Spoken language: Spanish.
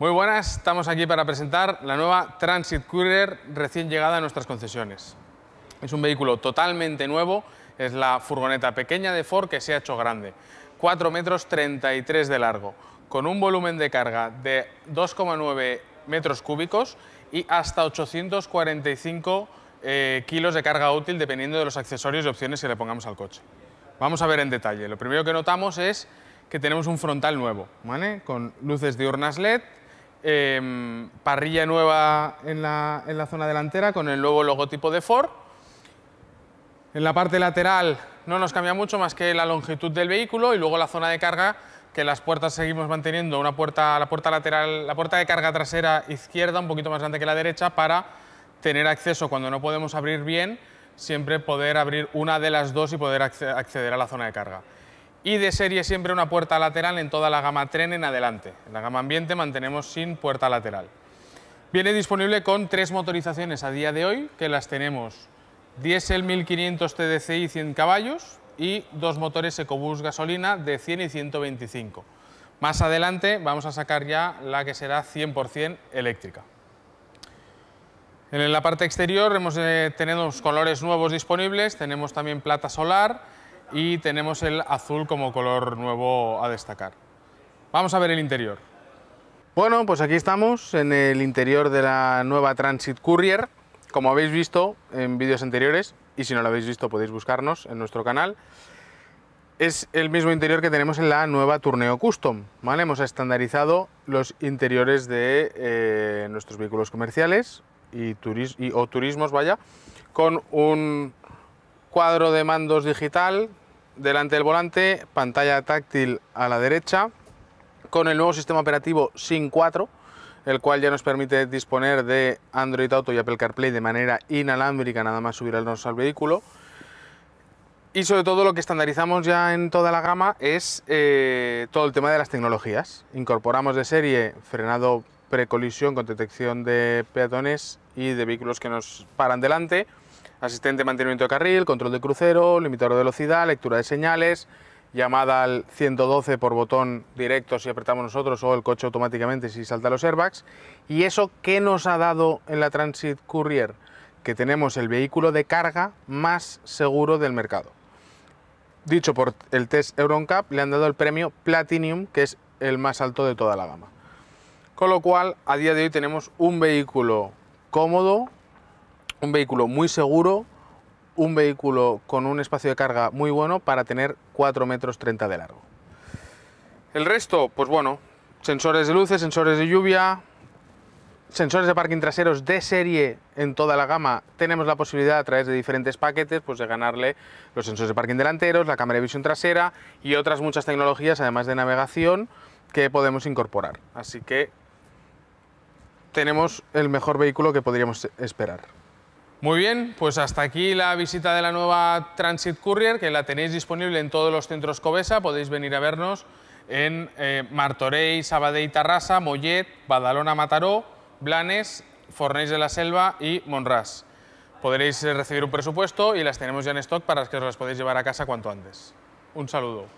Muy buenas, estamos aquí para presentar la nueva Transit Courier recién llegada a nuestras concesiones. Es un vehículo totalmente nuevo, es la furgoneta pequeña de Ford que se ha hecho grande, 4 metros 33 de largo, con un volumen de carga de 2,9 metros cúbicos y hasta 845 eh, kilos de carga útil dependiendo de los accesorios y opciones que le pongamos al coche. Vamos a ver en detalle. Lo primero que notamos es que tenemos un frontal nuevo, ¿vale? con luces diurnas LED, Em, parrilla nueva en la, zona delantera con el nuevo logotipo de Ford. En la parte lateral no nos cambia mucho más que la longitud del vehículo y luego la zona de carga, que las puertas seguimos manteniendo, una puerta, la puerta lateral, la puerta de carga trasera izquierda un poquito más grande que la derecha para tener acceso cuando no podemos abrir bien, siempre poder abrir una de las dos y poder acceder a la zona de carga y de serie siempre una puerta lateral en toda la gama tren en adelante. En la gama ambiente mantenemos sin puerta lateral. Viene disponible con tres motorizaciones a día de hoy, que las tenemos diésel 1500 TDCi 100 caballos y dos motores EcoBoost gasolina de 100 y 125. Más adelante vamos a sacar ya la que será 100% eléctrica. En la parte exterior hemos eh, tenemos colores nuevos disponibles, tenemos también plata solar, y tenemos el azul como color nuevo a destacar. Vamos a ver el interior. Bueno, pues aquí estamos en el interior de la nueva Transit Courier. Como habéis visto en vídeos anteriores, y si no lo habéis visto podéis buscarnos en nuestro canal, es el mismo interior que tenemos en la nueva Tourneo Custom. ¿vale? Hemos estandarizado los interiores de eh, nuestros vehículos comerciales y, o turismos, vaya, con un cuadro de mandos digital delante del volante, pantalla táctil a la derecha, con el nuevo sistema operativo SIN 4, el cual ya nos permite disponer de Android Auto y Apple CarPlay de manera inalámbrica, nada más subirnos al vehículo. Y sobre todo lo que estandarizamos ya en toda la gama es eh, todo el tema de las tecnologías. Incorporamos de serie frenado precolisión con detección de peatones y de vehículos que nos paran delante asistente de mantenimiento de carril, control de crucero, limitador de velocidad, lectura de señales, llamada al 112 por botón directo si apretamos nosotros o el coche automáticamente si salta los airbags. ¿Y eso qué nos ha dado en la Transit Courier? Que tenemos el vehículo de carga más seguro del mercado. Dicho por el test Euroncap, le han dado el premio Platinum, que es el más alto de toda la gama. Con lo cual, a día de hoy tenemos un vehículo cómodo, un vehículo muy seguro, un vehículo con un espacio de carga muy bueno para tener 4 metros 30 de largo. El resto, pues bueno, sensores de luces, sensores de lluvia, sensores de parking traseros de serie en toda la gama. Tenemos la posibilidad a través de diferentes paquetes pues de ganarle los sensores de parking delanteros, la cámara de visión trasera y otras muchas tecnologías además de navegación que podemos incorporar. Así que tenemos el mejor vehículo que podríamos esperar. Muy bien, pues hasta aquí la visita de la nueva Transit Courier, que la tenéis disponible en todos los centros Covesa, podéis venir a vernos en eh, Sabadell, Tarrasa, Mollet, Badalona, Mataró, Blanes, Fornés de la Selva y Monras. Podréis recibir un presupuesto y las tenemos ya en stock para que os las podáis llevar a casa cuanto antes. Un saludo.